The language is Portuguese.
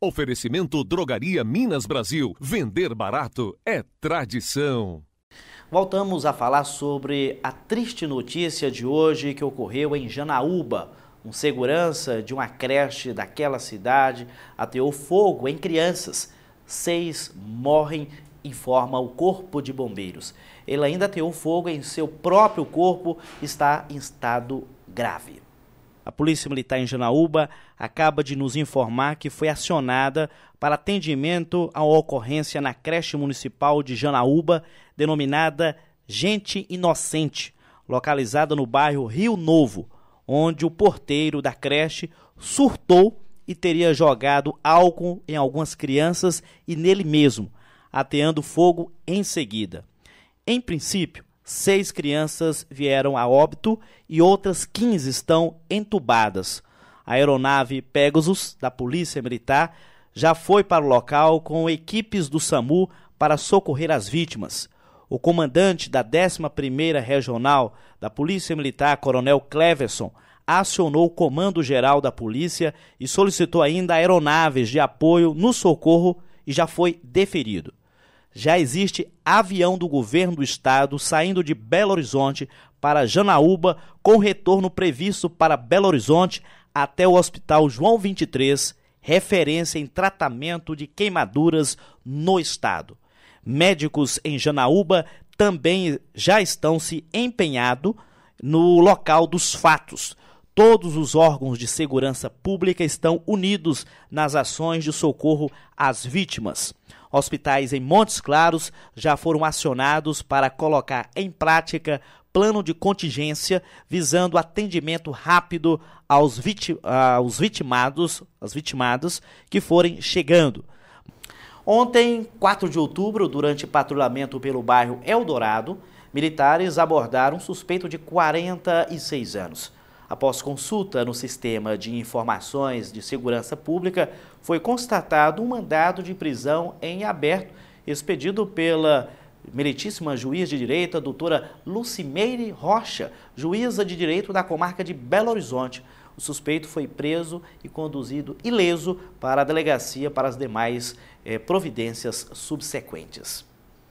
Oferecimento Drogaria Minas Brasil. Vender barato é tradição. Voltamos a falar sobre a triste notícia de hoje que ocorreu em Janaúba. Um segurança de uma creche daquela cidade ateou fogo em crianças. Seis morrem, informa o Corpo de Bombeiros. Ele ainda ateou fogo em seu próprio corpo e está em estado grave. A Polícia Militar em Janaúba acaba de nos informar que foi acionada para atendimento a uma ocorrência na creche municipal de Janaúba, denominada Gente Inocente, localizada no bairro Rio Novo, onde o porteiro da creche surtou e teria jogado álcool em algumas crianças e nele mesmo, ateando fogo em seguida. Em princípio, seis crianças vieram a óbito e outras 15 estão entubadas. A aeronave Pegasus, da Polícia Militar, já foi para o local com equipes do SAMU para socorrer as vítimas. O comandante da 11ª Regional da Polícia Militar, Coronel Cleverson, acionou o Comando Geral da Polícia e solicitou ainda aeronaves de apoio no socorro e já foi deferido já existe avião do governo do estado saindo de Belo Horizonte para Janaúba, com retorno previsto para Belo Horizonte até o Hospital João 23, referência em tratamento de queimaduras no estado. Médicos em Janaúba também já estão se empenhado no local dos fatos, Todos os órgãos de segurança pública estão unidos nas ações de socorro às vítimas. Hospitais em Montes Claros já foram acionados para colocar em prática plano de contingência visando atendimento rápido aos, viti ah, aos vitimados, aos vitimados que forem chegando. Ontem, 4 de outubro, durante patrulhamento pelo bairro Eldorado, militares abordaram um suspeito de 46 anos. Após consulta no Sistema de Informações de Segurança Pública, foi constatado um mandado de prisão em aberto, expedido pela meritíssima juiz de direito, a doutora Lucimeire Rocha, juíza de direito da comarca de Belo Horizonte. O suspeito foi preso e conduzido ileso para a delegacia para as demais eh, providências subsequentes.